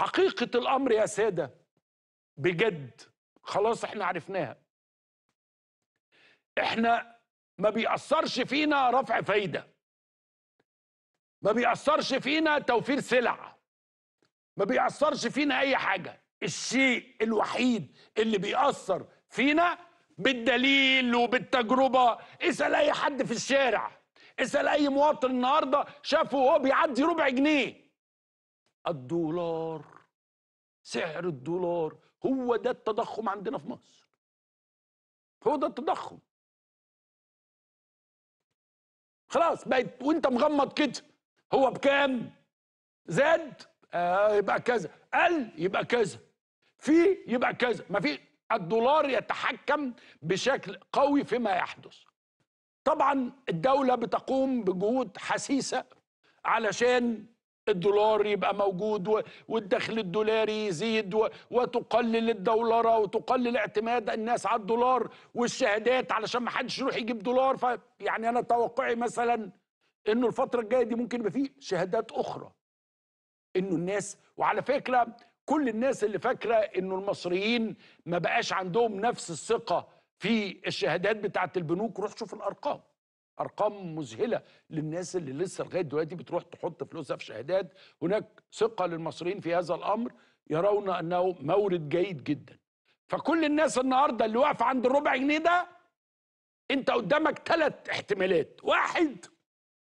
حقيقة الأمر يا سادة بجد خلاص احنا عرفناها احنا ما بيأثرش فينا رفع فايدة ما بيأثرش فينا توفير سلع ما بيأثرش فينا أي حاجة الشيء الوحيد اللي بيأثر فينا بالدليل وبالتجربة اسأل أي حد في الشارع اسأل أي مواطن النهاردة شافه وهو بيعدي ربع جنيه الدولار سعر الدولار هو ده التضخم عندنا في مصر هو ده التضخم خلاص بقت وانت مغمض كده هو بكام زاد آه يبقى كذا قل يبقى كذا في يبقى كذا ما في الدولار يتحكم بشكل قوي فيما يحدث طبعا الدولة بتقوم بجهود حسيسة علشان الدولار يبقى موجود والدخل الدولاري يزيد وتقلل الدولره وتقلل اعتماد الناس على الدولار والشهادات علشان ما حدش يروح يجيب دولار فيعني انا توقعي مثلا انه الفتره الجايه دي ممكن يبقى فيه شهادات اخرى انه الناس وعلى فكره كل الناس اللي فاكره انه المصريين ما بقاش عندهم نفس الثقه في الشهادات بتاعه البنوك روح شوف الارقام ارقام مذهله للناس اللي لسه لغايه دلوقتي بتروح تحط فلوسها في شهادات هناك ثقه للمصريين في هذا الامر يرون انه مورد جيد جدا فكل الناس النهارده اللي واقفه عند الربع جنيه ده انت قدامك ثلاث احتمالات واحد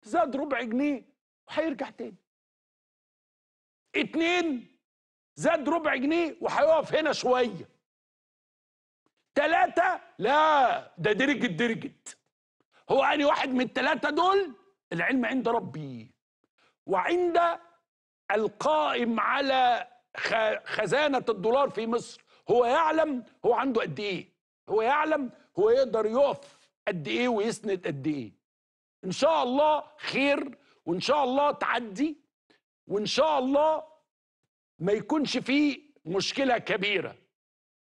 زاد ربع جنيه وهيرجع تاني اتنين زاد ربع جنيه وهيقف هنا شويه ثلاثة لا ده درجت درجت هو أني واحد من الثلاثة دول العلم عند ربي وعند القائم على خزانة الدولار في مصر هو يعلم هو عنده قد إيه هو يعلم هو يقدر يقف قد إيه ويسند قد إيه إن شاء الله خير وإن شاء الله تعدي وإن شاء الله ما يكونش فيه مشكلة كبيرة